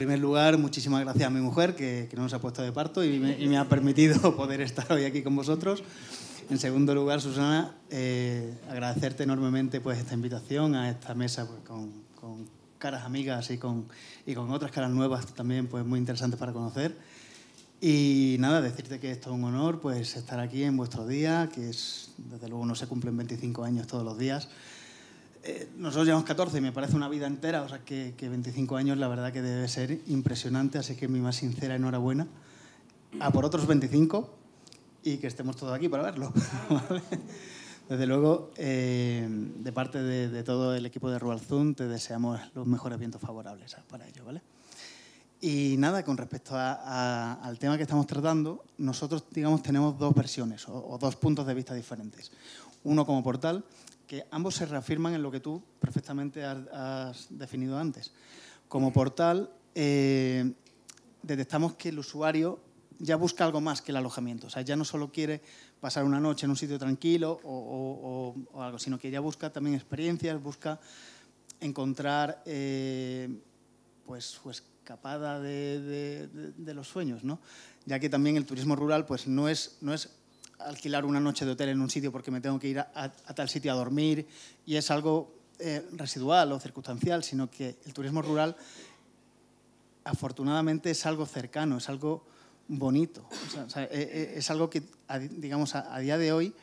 primer lugar, muchísimas gracias a mi mujer, que, que nos ha puesto de parto y me, ha permitido poder estar hoy aquí con vosotros. En segundo lugar, Susana, eh, agradecerte enormemente pues, esta invitación a esta mesa pues, con, con, caras amigas y con, y con otras caras nuevas también pues, muy interesantes para conocer. Y nada, decirte que es todo un honor pues, estar aquí en vuestro día, que es, desde luego no se cumplen 25 años todos los días. Eh, nosotros llevamos 14, y me parece una vida entera, o sea que, que, 25 años la verdad que debe ser impresionante, así que mi más sincera enhorabuena. A por otros 25 y que estemos todos aquí para verlo. Desde luego, eh, de parte de, todo el equipo de Rural te deseamos los mejores vientos favorables para ello, ¿vale? Y nada, con respecto al tema que estamos tratando, nosotros, digamos, tenemos dos versiones o dos puntos de vista diferentes. Uno como portal que ambos se reafirman en lo que tú perfectamente has, definido antes. Como portal, eh, detectamos que el usuario ya busca algo más que el alojamiento. O sea, ya no solo quiere pasar una noche en un sitio tranquilo o, algo, sino que ya busca también experiencias, busca encontrar eh, pues su escapada de, los sueños, Ya que también el turismo rural pues no es, no es alquilar una noche de hotel en un sitio porque me tengo que ir a, tal sitio a dormir y es algo eh, residual o circunstancial, sino que el turismo rural afortunadamente es algo cercano, es algo bonito, e, e, es algo que, digamos, a, día de hoy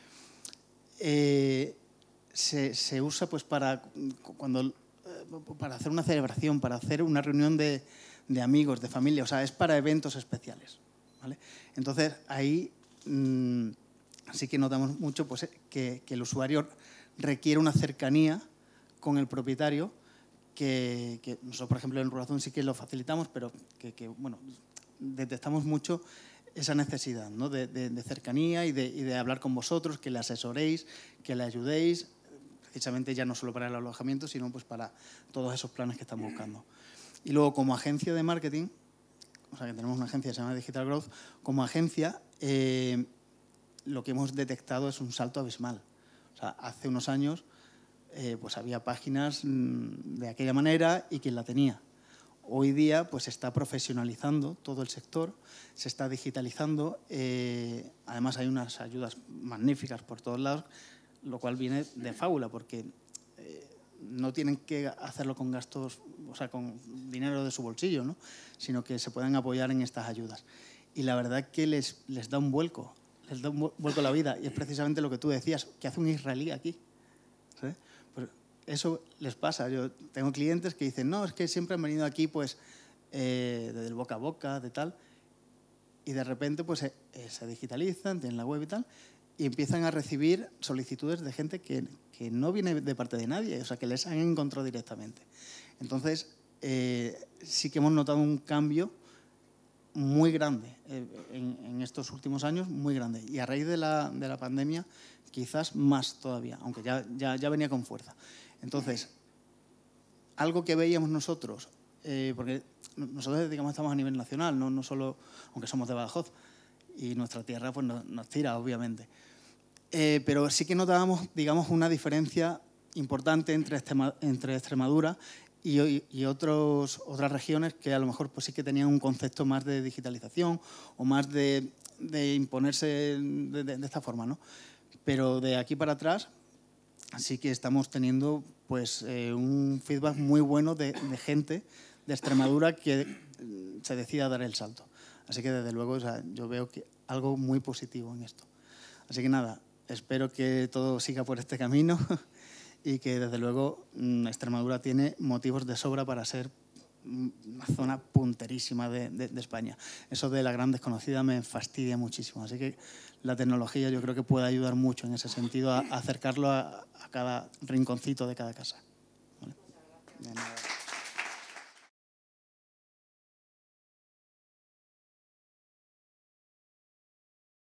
eh, se, usa pues para, cuando, eh, para hacer una celebración, para hacer una reunión de, amigos, de familia, o sea, es para eventos especiales. Entonces, ahí... Mm, Así que notamos mucho pues, eh, que, el usuario requiere una cercanía con el propietario que, nosotros, por ejemplo, en Rurazón sí que lo facilitamos, pero que, bueno, detectamos mucho esa necesidad de, cercanía y de, hablar con vosotros, que le asesoréis, que le ayudéis, precisamente ya no solo para el alojamiento, sino pues para todos esos planes que estamos buscando. Y luego, como agencia de marketing, o sea, que tenemos una agencia que se llama Digital Growth, como agencia... Eh, lo que hemos detectado es un salto abismal. O sea, hace unos años eh, pues había páginas mm, de aquella manera y quien la tenía. Hoy día pues se está profesionalizando todo el sector, se está digitalizando, eh, además hay unas ayudas magníficas por todos lados, lo cual viene de fábula porque eh, no tienen que hacerlo con gastos, o sea, con dinero de su bolsillo, ¿no? sino que se pueden apoyar en estas ayudas. Y la verdad que les, les da un vuelco vuelco a la vida. Y es precisamente lo que tú decías, que hace un israelí aquí? Pues eso les pasa. Yo tengo clientes que dicen, no, es que siempre han venido aquí pues eh, del boca a boca, de tal, y de repente pues eh, eh, se digitalizan, tienen la web y tal, y empiezan a recibir solicitudes de gente que, que, no viene de parte de nadie, o sea, que les han encontrado directamente. Entonces, eh, sí que hemos notado un cambio muy grande eh, en, estos últimos años, muy grande. Y a raíz de la, de la pandemia, quizás más todavía, aunque ya, venía con fuerza. Entonces, algo que veíamos nosotros, eh, porque nosotros digamos estamos a nivel nacional, no, no solo, aunque somos de Badajoz, y nuestra tierra pues nos, tira, obviamente. Eh, pero sí que notábamos, digamos, una diferencia importante entre, Extremadura y, otros, otras regiones que a lo mejor pues sí que tenían un concepto más de digitalización o más de, imponerse de, esta forma, ¿no? Pero de aquí para atrás sí que estamos teniendo pues eh, un feedback muy bueno de, gente de Extremadura que mm, se decida dar el salto. Así que desde luego yo veo que algo muy positivo en esto. Así que nada, espero que todo siga por este camino y que desde luego mm, Extremadura tiene motivos de sobra para ser mm, una zona punterísima de, España. Eso de la gran desconocida me fastidia muchísimo. Así que la tecnología yo creo que puede ayudar mucho en ese sentido a, acercarlo a cada rinconcito de cada casa.